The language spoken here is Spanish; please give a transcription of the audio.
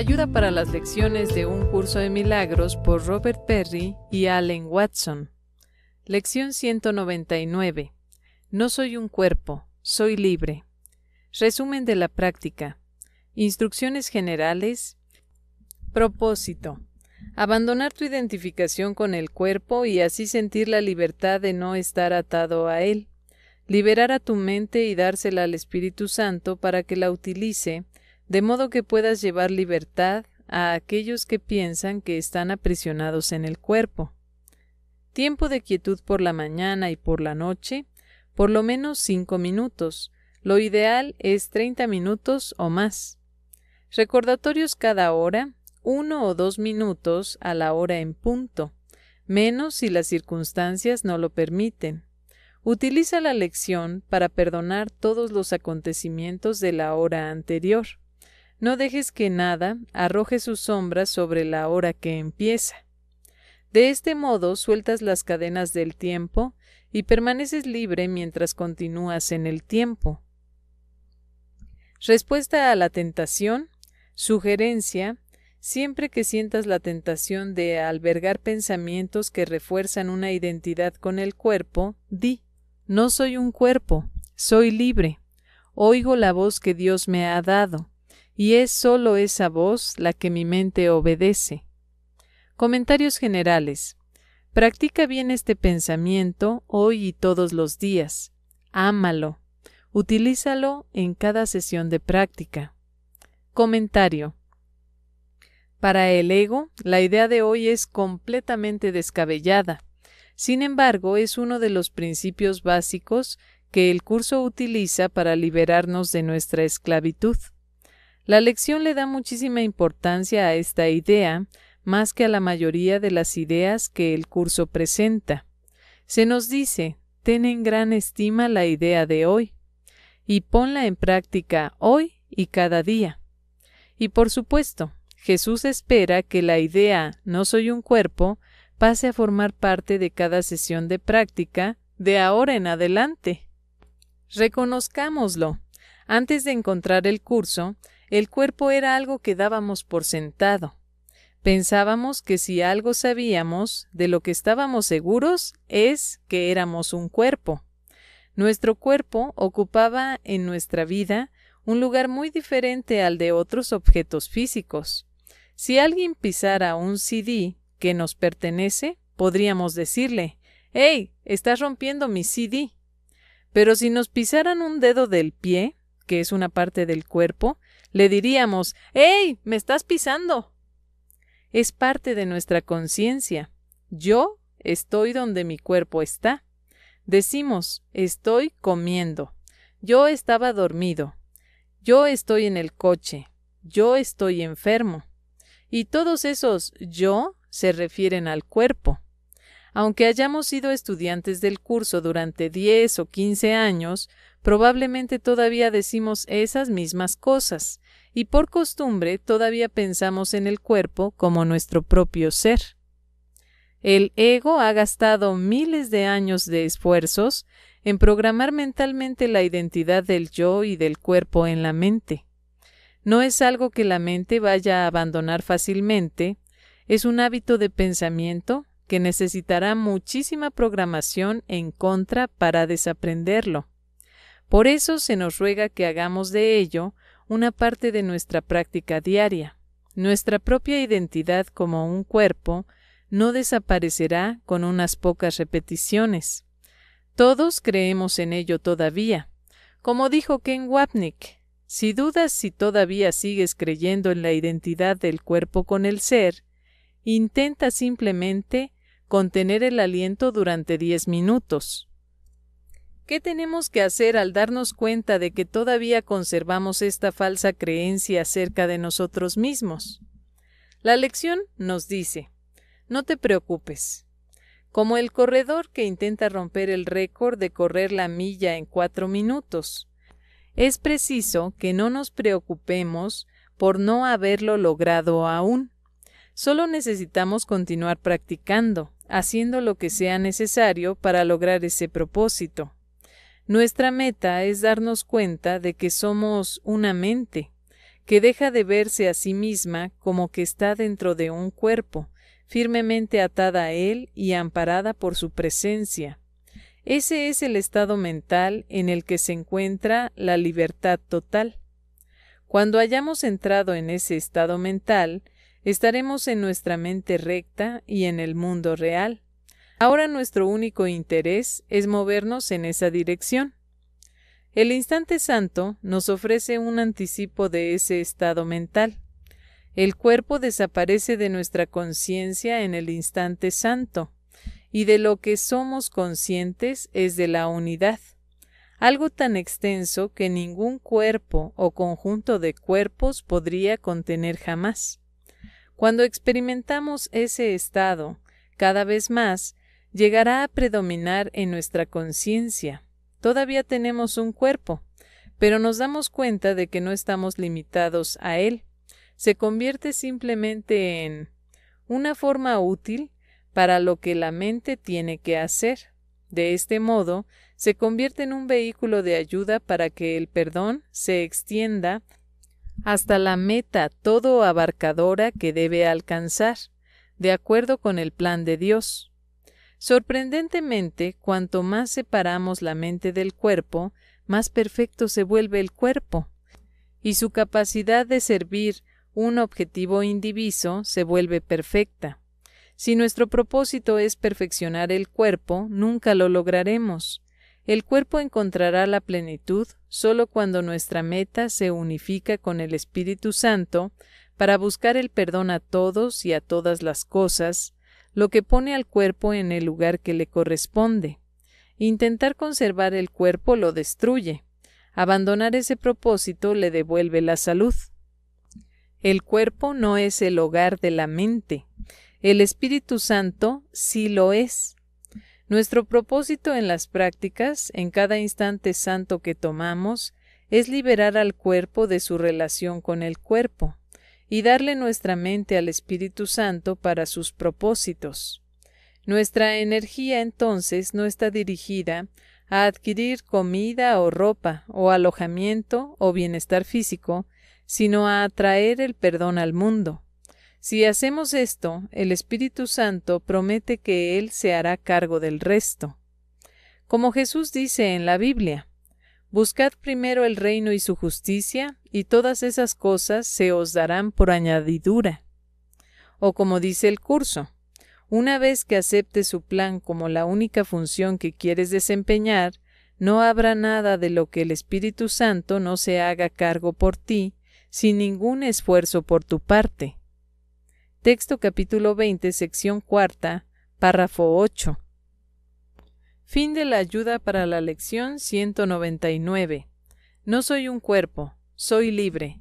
Ayuda para las lecciones de un curso de milagros por Robert Perry y Allen Watson. Lección 199. No soy un cuerpo, soy libre. Resumen de la práctica. Instrucciones generales. Propósito. Abandonar tu identificación con el cuerpo y así sentir la libertad de no estar atado a él. Liberar a tu mente y dársela al Espíritu Santo para que la utilice de modo que puedas llevar libertad a aquellos que piensan que están aprisionados en el cuerpo. Tiempo de quietud por la mañana y por la noche, por lo menos cinco minutos. Lo ideal es 30 minutos o más. Recordatorios cada hora, uno o dos minutos a la hora en punto, menos si las circunstancias no lo permiten. Utiliza la lección para perdonar todos los acontecimientos de la hora anterior. No dejes que nada arroje sus sombras sobre la hora que empieza. De este modo sueltas las cadenas del tiempo y permaneces libre mientras continúas en el tiempo. Respuesta a la tentación. Sugerencia. Siempre que sientas la tentación de albergar pensamientos que refuerzan una identidad con el cuerpo, di No soy un cuerpo, soy libre. Oigo la voz que Dios me ha dado y es sólo esa voz la que mi mente obedece. Comentarios generales. Practica bien este pensamiento hoy y todos los días. Ámalo. Utilízalo en cada sesión de práctica. Comentario. Para el ego, la idea de hoy es completamente descabellada. Sin embargo, es uno de los principios básicos que el curso utiliza para liberarnos de nuestra esclavitud. La lección le da muchísima importancia a esta idea, más que a la mayoría de las ideas que el curso presenta. Se nos dice, ten en gran estima la idea de hoy, y ponla en práctica hoy y cada día. Y por supuesto, Jesús espera que la idea no soy un cuerpo pase a formar parte de cada sesión de práctica de ahora en adelante. Reconozcámoslo. Antes de encontrar el curso, el cuerpo era algo que dábamos por sentado. Pensábamos que si algo sabíamos, de lo que estábamos seguros, es que éramos un cuerpo. Nuestro cuerpo ocupaba en nuestra vida un lugar muy diferente al de otros objetos físicos. Si alguien pisara un CD que nos pertenece, podríamos decirle Hey, estás rompiendo mi CD. Pero si nos pisaran un dedo del pie, que es una parte del cuerpo, le diríamos ¡Ey! ¡Me estás pisando! Es parte de nuestra conciencia. Yo estoy donde mi cuerpo está. Decimos estoy comiendo. Yo estaba dormido. Yo estoy en el coche. Yo estoy enfermo. Y todos esos yo se refieren al cuerpo. Aunque hayamos sido estudiantes del curso durante 10 o 15 años, probablemente todavía decimos esas mismas cosas, y por costumbre todavía pensamos en el cuerpo como nuestro propio ser. El ego ha gastado miles de años de esfuerzos en programar mentalmente la identidad del yo y del cuerpo en la mente. No es algo que la mente vaya a abandonar fácilmente, es un hábito de pensamiento que necesitará muchísima programación en contra para desaprenderlo. Por eso se nos ruega que hagamos de ello una parte de nuestra práctica diaria. Nuestra propia identidad como un cuerpo no desaparecerá con unas pocas repeticiones. Todos creemos en ello todavía. Como dijo Ken Wapnick, si dudas si todavía sigues creyendo en la identidad del cuerpo con el ser, intenta simplemente contener el aliento durante diez minutos. ¿Qué tenemos que hacer al darnos cuenta de que todavía conservamos esta falsa creencia acerca de nosotros mismos? La lección nos dice, no te preocupes. Como el corredor que intenta romper el récord de correr la milla en cuatro minutos. Es preciso que no nos preocupemos por no haberlo logrado aún. Solo necesitamos continuar practicando, haciendo lo que sea necesario para lograr ese propósito. Nuestra meta es darnos cuenta de que somos una mente, que deja de verse a sí misma como que está dentro de un cuerpo, firmemente atada a él y amparada por su presencia. Ese es el estado mental en el que se encuentra la libertad total. Cuando hayamos entrado en ese estado mental, estaremos en nuestra mente recta y en el mundo real. Ahora nuestro único interés es movernos en esa dirección. El instante santo nos ofrece un anticipo de ese estado mental. El cuerpo desaparece de nuestra conciencia en el instante santo, y de lo que somos conscientes es de la unidad, algo tan extenso que ningún cuerpo o conjunto de cuerpos podría contener jamás. Cuando experimentamos ese estado, cada vez más, llegará a predominar en nuestra conciencia. Todavía tenemos un cuerpo, pero nos damos cuenta de que no estamos limitados a él. Se convierte simplemente en una forma útil para lo que la mente tiene que hacer. De este modo, se convierte en un vehículo de ayuda para que el perdón se extienda hasta la meta todo abarcadora que debe alcanzar, de acuerdo con el plan de Dios. Sorprendentemente, cuanto más separamos la mente del cuerpo, más perfecto se vuelve el cuerpo, y su capacidad de servir un objetivo indiviso se vuelve perfecta. Si nuestro propósito es perfeccionar el cuerpo, nunca lo lograremos. El cuerpo encontrará la plenitud solo cuando nuestra meta se unifica con el Espíritu Santo para buscar el perdón a todos y a todas las cosas, lo que pone al cuerpo en el lugar que le corresponde. Intentar conservar el cuerpo lo destruye. Abandonar ese propósito le devuelve la salud. El cuerpo no es el hogar de la mente. El Espíritu Santo sí lo es. Nuestro propósito en las prácticas, en cada instante santo que tomamos, es liberar al cuerpo de su relación con el cuerpo y darle nuestra mente al Espíritu Santo para sus propósitos. Nuestra energía entonces no está dirigida a adquirir comida o ropa o alojamiento o bienestar físico, sino a atraer el perdón al mundo. Si hacemos esto, el Espíritu Santo promete que Él se hará cargo del resto. Como Jesús dice en la Biblia, Buscad primero el reino y su justicia, y todas esas cosas se os darán por añadidura. O como dice el curso, una vez que aceptes su plan como la única función que quieres desempeñar, no habrá nada de lo que el Espíritu Santo no se haga cargo por ti, sin ningún esfuerzo por tu parte. Texto capítulo 20, sección cuarta, párrafo 8. Fin de la ayuda para la lección 199. No soy un cuerpo, soy libre.